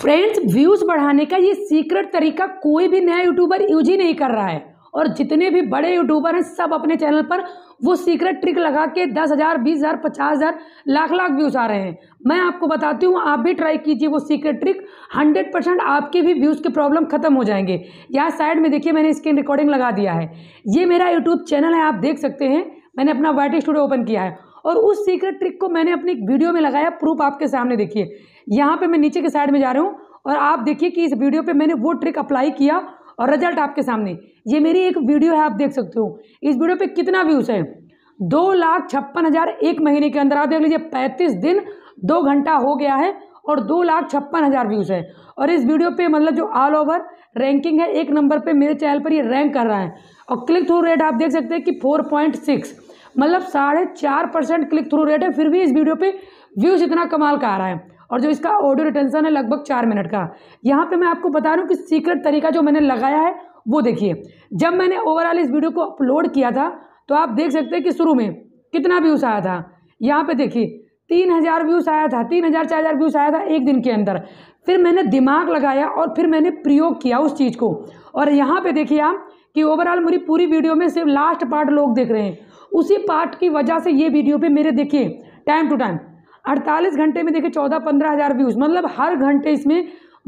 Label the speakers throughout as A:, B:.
A: friends views बढ़ाने का ये सीक्रेट तरीका कोई भी नया यूट्यूबर यूज ही नहीं कर रहा है और जितने भी बड़े यूट्यूबर हैं सब अपने चैनल पर वो सीक्रेट ट्रिक लगा के दस हज़ार बीस हज़ार पचास हज़ार लाख लाख व्यूज़ आ रहे हैं मैं आपको बताती हूँ आप भी ट्राई कीजिए वो सीक्रेट ट्रिक हंड्रेड परसेंट आपके भी व्यूज़ के प्रॉब्लम खत्म हो जाएंगे यहाँ साइड में देखिए मैंने स्क्रीन रिकॉर्डिंग लगा दिया है ये मेरा यूट्यूब चैनल है आप देख सकते हैं मैंने अपना वाइट स्टूडियो ओपन किया है और उस सीक्रेट ट्रिक को मैंने अपनी वीडियो में लगाया प्रूफ आपके सामने देखिए यहाँ पर मैं नीचे के साइड में जा रहा हूँ और आप देखिए कि इस वीडियो पर मैंने वो ट्रिक अप्लाई किया और रिजल्ट आपके सामने ये मेरी एक वीडियो है आप देख सकते हो इस वीडियो पे कितना व्यूज़ है दो लाख छप्पन हज़ार एक महीने के अंदर आप देख लीजिए पैंतीस दिन दो घंटा हो गया है और दो लाख छप्पन हज़ार व्यूज़ है और इस वीडियो पे मतलब जो ऑल ओवर रैंकिंग है एक नंबर पे मेरे चैनल पर ये रैंक कर रहा है और क्लिक थ्रू रेट आप देख सकते हैं कि फोर पॉइंट सिक्स मतलब साढ़े चार परसेंट क्लिक थ्रू रेट है फिर भी इस वीडियो पे व्यूज़ इतना कमाल का आ रहा है और जो इसका ऑडियो रिटेंशन है लगभग चार मिनट का यहाँ पे मैं आपको बता रहा हूँ कि सीक्रेट तरीका जो मैंने लगाया है वो देखिए जब मैंने ओवरऑल इस वीडियो को अपलोड किया था तो आप देख सकते हैं कि शुरू में कितना व्यूज़ आया था यहाँ पर देखिए तीन हज़ार व्यूज़ आया था तीन हज़ार चार हज़ार व्यूज़ आया था एक दिन के अंदर फिर मैंने दिमाग लगाया और फिर मैंने प्रयोग किया उस चीज़ को और यहाँ पे देखिए आप कि ओवरऑल मेरी पूरी वीडियो में सिर्फ लास्ट पार्ट लोग देख रहे हैं उसी पार्ट की वजह से ये वीडियो पे मेरे देखिए टाइम टू टाइम अड़तालीस घंटे में देखिए चौदह पंद्रह हज़ार व्यूज़ मतलब हर घंटे इसमें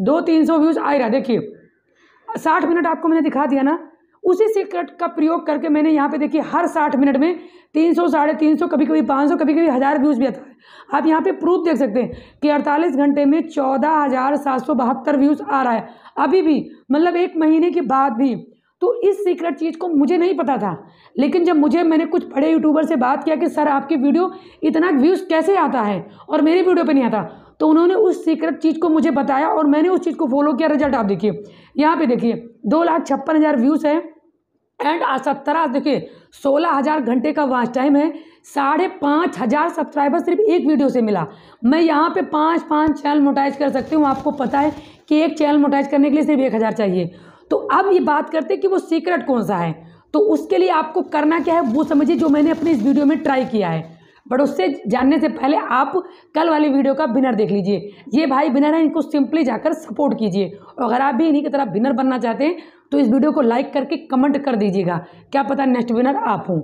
A: दो तीन सौ व्यूज़ आ रहा देखिए साठ मिनट आपको मैंने दिखा दिया ना उसी सीक्रेट का प्रयोग करके मैंने यहाँ पे देखिए हर साठ मिनट में तीन सौ साढ़े तीन सौ कभी कभी पाँच सौ कभी कभी हज़ार व्यूज़ भी आता है आप यहाँ पे प्रूफ देख सकते हैं कि अड़तालीस घंटे में चौदह हज़ार सात सौ बहत्तर व्यूज़ आ रहा है अभी भी मतलब एक महीने के बाद भी तो इस सीक्रेट चीज़ को मुझे नहीं पता था लेकिन जब मुझे मैंने कुछ बड़े यूट्यूबर से बात किया कि सर आपकी वीडियो इतना व्यूज़ कैसे आता है और मेरी वीडियो पे नहीं आता तो उन्होंने उस सीक्रेट चीज़ को मुझे बताया और मैंने उस चीज़ को फॉलो किया रिजल्ट आप देखिए यहाँ पे देखिए दो लाख छप्पन हज़ार व्यूज़ है एंड सत्रह देखिए सोलह हज़ार घंटे का वाच टाइम है साढ़े पाँच हज़ार सब्सक्राइबर सिर्फ एक वीडियो से मिला मैं यहाँ पे पाँच पाँच चैनल मोटाइज कर सकती हूँ आपको पता है कि एक चैनल मोटाइज करने के लिए सिर्फ एक हज़ार चाहिए तो अब ये बात करते हैं कि वो सीक्रेट कौन सा है तो उसके लिए आपको करना क्या है वो समझिए जो मैंने अपने इस वीडियो में ट्राई किया है बट उससे जानने से पहले आप कल वाली वीडियो का बिनर देख लीजिए ये भाई बिनर है इनको सिंपली जाकर सपोर्ट कीजिए और अगर आप भी इन्हीं की तरह बिनर बनना चाहते हैं तो इस वीडियो को लाइक करके कमेंट कर दीजिएगा क्या पता नेक्स्ट विनर आप हूँ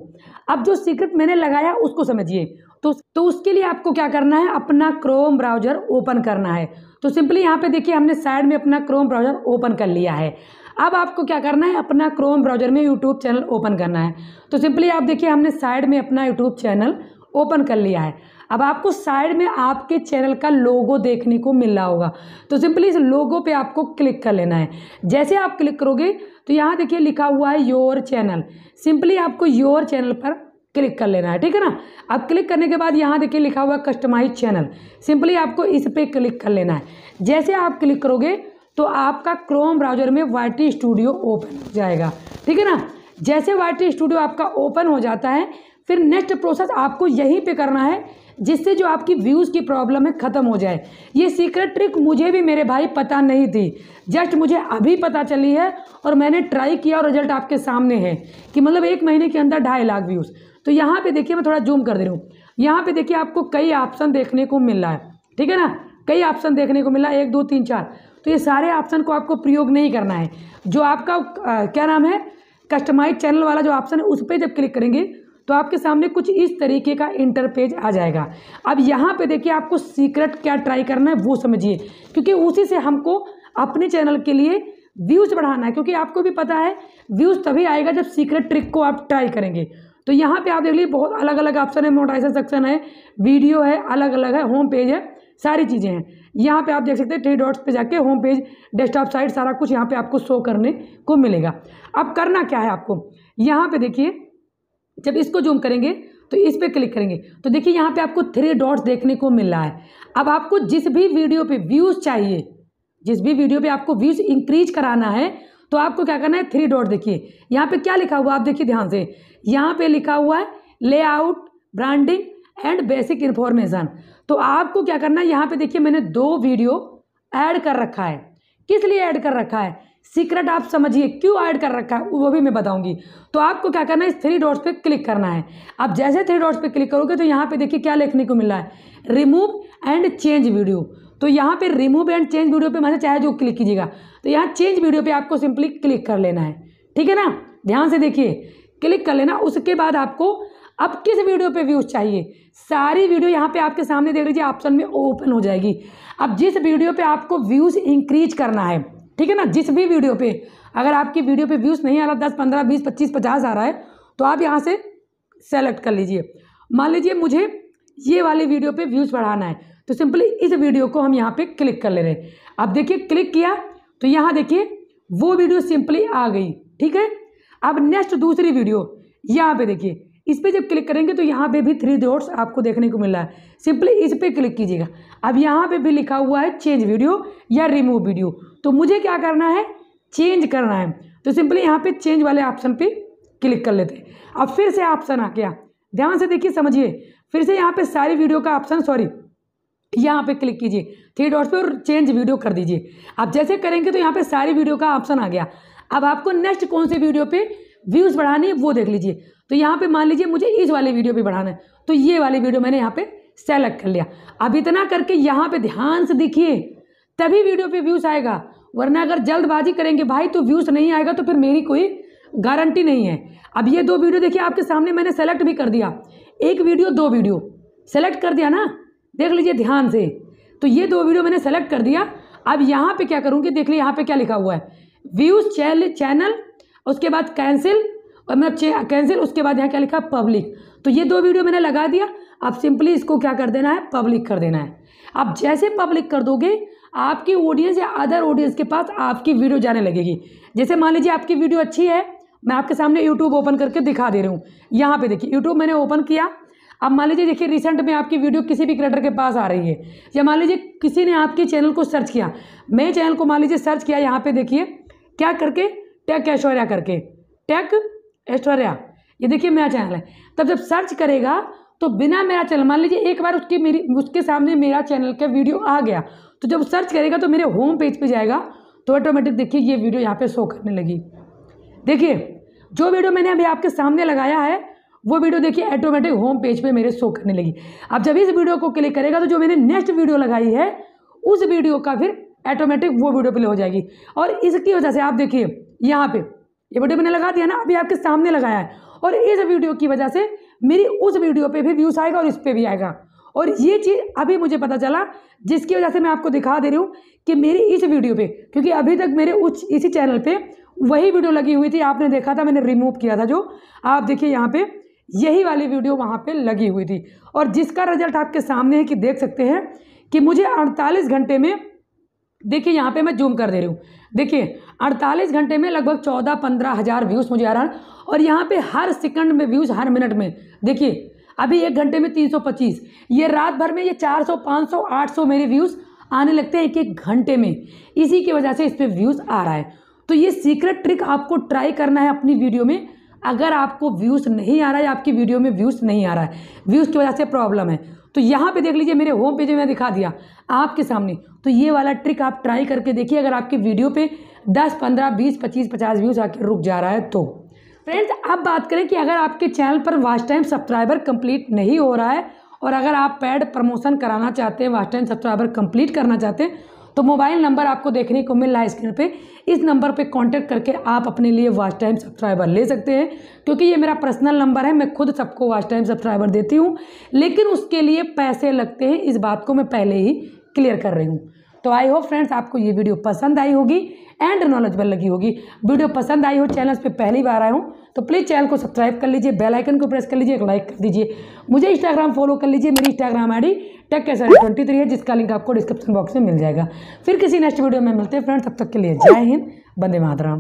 A: अब जो सीक्रेट मैंने लगाया उसको समझिए तो तो उसके लिए आपको क्या करना है अपना क्रोम ब्राउजर ओपन करना है तो सिंपली यहाँ पे देखिए हमने साइड में अपना क्रोम ब्राउजर ओपन कर लिया है अब आपको क्या करना है अपना क्रोम ब्राउजर में यूट्यूब चैनल ओपन करना है तो सिंपली आप देखिए हमने साइड में अपना यूट्यूब चैनल ओपन कर लिया है अब आपको साइड में आपके चैनल का लोगो देखने को मिल रहा होगा तो सिंपली इस लोगो पे आपको क्लिक कर लेना है जैसे आप क्लिक करोगे तो यहाँ देखिए लिखा हुआ है योर चैनल सिंपली आपको योर चैनल पर क्लिक कर लेना है ठीक है ना अब क्लिक करने के बाद यहाँ देखिए लिखा हुआ कस्टमाइज चैनल सिंपली आपको इस पर क्लिक कर लेना है जैसे आप क्लिक करोगे तो आपका क्रोम ब्राउजर में वाई स्टूडियो ओपन हो जाएगा ठीक है ना जैसे वाई स्टूडियो आपका ओपन हो जाता है फिर नेक्स्ट प्रोसेस आपको यहीं पे करना है जिससे जो आपकी व्यूज़ की प्रॉब्लम है ख़त्म हो जाए ये सीक्रेट ट्रिक मुझे भी मेरे भाई पता नहीं थी जस्ट मुझे अभी पता चली है और मैंने ट्राई किया और रिजल्ट आपके सामने है कि मतलब एक महीने के अंदर ढाई लाख व्यूज़ तो यहाँ पे देखिए मैं थोड़ा जूम कर दे रहा हूँ यहाँ पे देखिए आपको कई ऑप्शन देखने को मिल रहा है ठीक है ना कई ऑप्शन देखने को मिला एक दो तीन चार तो ये सारे ऑप्शन को आपको प्रयोग नहीं करना है जो आपका आ, क्या नाम है कस्टमाइज चैनल वाला जो ऑप्शन है उस पर जब क्लिक करेंगे तो आपके सामने कुछ इस तरीके का इंटरपेज आ जाएगा अब यहाँ पे देखिए आपको सीक्रेट क्या ट्राई करना है वो समझिए क्योंकि उसी से हमको अपने चैनल के लिए व्यूज़ बढ़ाना है क्योंकि आपको भी पता है व्यूज़ तभी आएगा जब सीक्रेट ट्रिक को आप ट्राई करेंगे तो यहाँ पे आप देख लीजिए बहुत अलग अलग ऑप्शन है मोटाइजर सेक्शन है वीडियो है अलग अलग है होम पेज है सारी चीज़ें हैं यहाँ पे आप देख सकते हैं थ्री डॉट्स पे जाके होम पेज डेस्कटॉप साइट सारा कुछ यहाँ पे आपको शो करने को मिलेगा अब करना क्या है आपको यहाँ पे देखिए जब इसको जूम करेंगे तो इस पर क्लिक करेंगे तो देखिए यहाँ पे आपको थ्री डॉट्स देखने को मिल रहा है अब आपको जिस भी वीडियो पे व्यूज़ चाहिए जिस भी वीडियो पे आपको व्यूज़ इंक्रीज कराना है तो आपको क्या करना है थ्री डॉट देखिए यहाँ पे क्या लिखा हुआ आप देखिए ध्यान से यहाँ पे लिखा हुआ है layout branding and basic information तो आपको क्या करना है यहाँ पे देखिए मैंने दो वीडियो ऐड कर रखा है किस लिए ऐड कर रखा है सीक्रेट आप समझिए क्यों ऐड कर रखा है वो भी मैं बताऊंगी तो आपको क्या करना है इस थ्री डॉट्स पे क्लिक करना है आप जैसे थ्री डॉट्स पे क्लिक करोगे तो यहाँ पे देखिए क्या लिखने को मिला है रिमूव एंड चेंज वीडियो तो यहाँ पे रिमूव एंड चेंज वीडियो पे मैंने चाहे जो क्लिक कीजिएगा तो यहाँ चेंज वीडियो पे आपको सिंपली क्लिक कर लेना है ठीक है ना ध्यान से देखिए क्लिक कर लेना उसके बाद आपको अब किस वीडियो पे व्यूज़ चाहिए सारी वीडियो यहाँ पे आपके सामने देख लीजिए ऑप्शन में ओपन हो जाएगी अब जिस वीडियो पे आपको व्यूज़ इंक्रीज करना है ठीक है ना जिस भी वीडियो पे अगर आपकी वीडियो पे व्यूज़ नहीं आ रहा दस पंद्रह बीस पच्चीस पचास आ रहा है तो आप यहाँ से सेलेक्ट कर लीजिए मान लीजिए मुझे ये वाली वीडियो पे व्यूज़ बढ़ाना है तो सिंपली इस वीडियो को हम यहाँ पे क्लिक कर ले रहे हैं अब देखिए क्लिक किया तो यहाँ देखिए वो वीडियो सिंपली आ गई ठीक है अब नेक्स्ट दूसरी वीडियो यहाँ पे देखिए इस पर जब क्लिक करेंगे तो यहाँ पे भी थ्री डॉट्स आपको देखने को मिल रहा है सिंपली इस पर क्लिक कीजिएगा अब यहाँ पे भी लिखा हुआ है चेंज वीडियो या रिमूव वीडियो तो मुझे क्या करना है चेंज करना है तो सिंपली यहाँ पे चेंज वाले ऑप्शन पे क्लिक कर लेते हैं अब फिर से ऑप्शन आ गया ध्यान से देखिए समझिए फिर से यहाँ पे सारी वीडियो का ऑप्शन सॉरी यहाँ पे क्लिक कीजिए थ्री डॉट्स पे और चेंज वीडियो कर दीजिए आप जैसे करेंगे तो यहाँ पे सारी वीडियो का ऑप्शन आ गया अब आपको नेक्स्ट कौन से वीडियो पे व्यूज़ बढ़ाने वो देख लीजिए तो यहाँ पे मान लीजिए मुझे इस वाले वीडियो पे बढ़ाना है तो ये वाली वीडियो मैंने यहाँ पे सेलेक्ट कर लिया अब इतना करके यहाँ पे ध्यान से देखिए तभी वीडियो पे व्यूज़ आएगा वरना अगर जल्दबाजी करेंगे भाई तो व्यूज़ नहीं आएगा तो फिर मेरी कोई गारंटी नहीं है अब ये दो वीडियो देखिए आपके सामने मैंने सेलेक्ट भी कर दिया एक वीडियो दो वीडियो सेलेक्ट कर दिया ना देख लीजिए ध्यान से तो ये दो वीडियो मैंने सेलेक्ट कर दिया अब यहाँ पे क्या करूँगी देख लीजिए यहाँ पे क्या लिखा हुआ है व्यूज़ चैल चैनल उसके बाद कैंसिल और मतलब कैंसिल उसके बाद यहाँ क्या लिखा पब्लिक तो ये दो वीडियो मैंने लगा दिया अब सिंपली इसको क्या कर देना है पब्लिक कर देना है आप जैसे पब्लिक कर दोगे आपकी ऑडियंस या अदर ऑडियंस के पास आपकी वीडियो जाने लगेगी जैसे मान लीजिए आपकी वीडियो अच्छी है मैं आपके सामने यूट्यूब ओपन करके दिखा दे रही हूँ यहाँ पे देखिए यूट्यूब मैंने ओपन किया अब मान लीजिए देखिए रिसेंट में आपकी वीडियो किसी भी क्रिएटर के पास आ रही है या मान लीजिए किसी ने आपके चैनल को सर्च किया मेरे चैनल को मान लीजिए सर्च किया यहाँ पे देखिए क्या करके टैक ऐश्वर्या करके टैक ऐश्वर्या ये देखिए मेरा चैनल है तब जब सर्च करेगा तो बिना मेरा चैनल मान लीजिए एक बार उसकी मेरी उसके सामने मेरा चैनल का वीडियो आ गया तो जब सर्च करेगा तो मेरे होम पेज पर जाएगा तो ऑटोमेटिक देखिए ये वीडियो यहाँ पर शो करने लगी देखिए जो वीडियो मैंने अभी आपके सामने लगाया है वो वीडियो देखिए ऑटोमेटिक होम पेज पे मेरे शो करने लगी अब जब इस वीडियो को क्लिक करेगा तो जो मैंने नेक्स्ट वीडियो लगाई है उस वीडियो का फिर ऑटोमेटिक वो वीडियो प्ले हो जाएगी और इसकी वजह से आप देखिए यहाँ पे ये वीडियो मैंने लगा दिया ना अभी आपके सामने लगाया है और इस वीडियो की वजह से मेरी उस वीडियो पर भी व्यूज़ आएगा और इस पर भी आएगा और ये चीज़ अभी मुझे पता चला जिसकी वजह से मैं आपको दिखा दे रही हूँ कि मेरी इस वीडियो पे क्योंकि अभी तक मेरे उस इसी चैनल पे वही वीडियो लगी हुई थी आपने देखा था मैंने रिमूव किया था जो आप देखिए यहाँ पे यही वाली वीडियो वहाँ पे लगी हुई थी और जिसका रिजल्ट आपके सामने है कि देख सकते हैं कि मुझे 48 घंटे में देखिए यहाँ पे मैं जूम कर दे रही हूँ देखिए 48 घंटे में लगभग चौदह पंद्रह हज़ार व्यूज़ मुझे आ रहा है और यहाँ पे हर सेकंड में व्यूज़ हर मिनट में देखिए अभी एक घंटे में 325 ये रात भर में ये 400 500 800 मेरे व्यूज़ आने लगते हैं एक एक घंटे में इसी की वजह से इस पर व्यूज़ आ रहा है तो ये सीक्रेट ट्रिक आपको ट्राई करना है अपनी वीडियो में अगर आपको व्यूज़ नहीं आ रहा है आपकी वीडियो में व्यूज़ नहीं आ रहा है व्यूज़ की वजह से प्रॉब्लम है तो यहाँ पे देख लीजिए मेरे होम पेज में दिखा दिया आपके सामने तो ये वाला ट्रिक आप ट्राई करके देखिए अगर आपकी वीडियो पे 10, 15, 20, 25, 50 व्यूज़ आके रुक जा रहा है तो फ्रेंड्स अब बात करें कि अगर आपके चैनल पर वास्ट टाइम सब्सक्राइबर कंप्लीट नहीं हो रहा है और अगर आप पैड प्रमोशन कराना चाहते हैं वास्ट टाइम सब्सक्राइबर कंप्लीट करना चाहते हैं तो मोबाइल नंबर आपको देखने को मिल रहा है स्क्रीन पे इस नंबर पे कांटेक्ट करके आप अपने लिए वॉच टाइम सब्सक्राइबर ले सकते हैं क्योंकि ये मेरा पर्सनल नंबर है मैं खुद सबको वॉच टाइम सब्सक्राइबर देती हूँ लेकिन उसके लिए पैसे लगते हैं इस बात को मैं पहले ही क्लियर कर रही हूँ तो आई होप फ्रेंड्स आपको ये वीडियो पसंद आई होगी एंड नॉलेजबल लगी होगी वीडियो पसंद आई हो चैनल पे पहली बार आए हूँ तो प्लीज़ चैनल को सब्सक्राइब कर लीजिए बेल आइकन को प्रेस कर लीजिए एक लाइक कर दीजिए मुझे इंस्टाग्राम फॉलो कर लीजिए मेरी इंस्टाग्राम आई डी टेक के सर ट्वेंटी थ्री है जिसका लिंक आपको डिस्क्रिप्शन बॉक्स में मिल जाएगा फिर किसी नेक्स्ट वीडियो में मिलते हैं फ्रेंड्स तब तक के लिए जय हिंद बंदे मातराम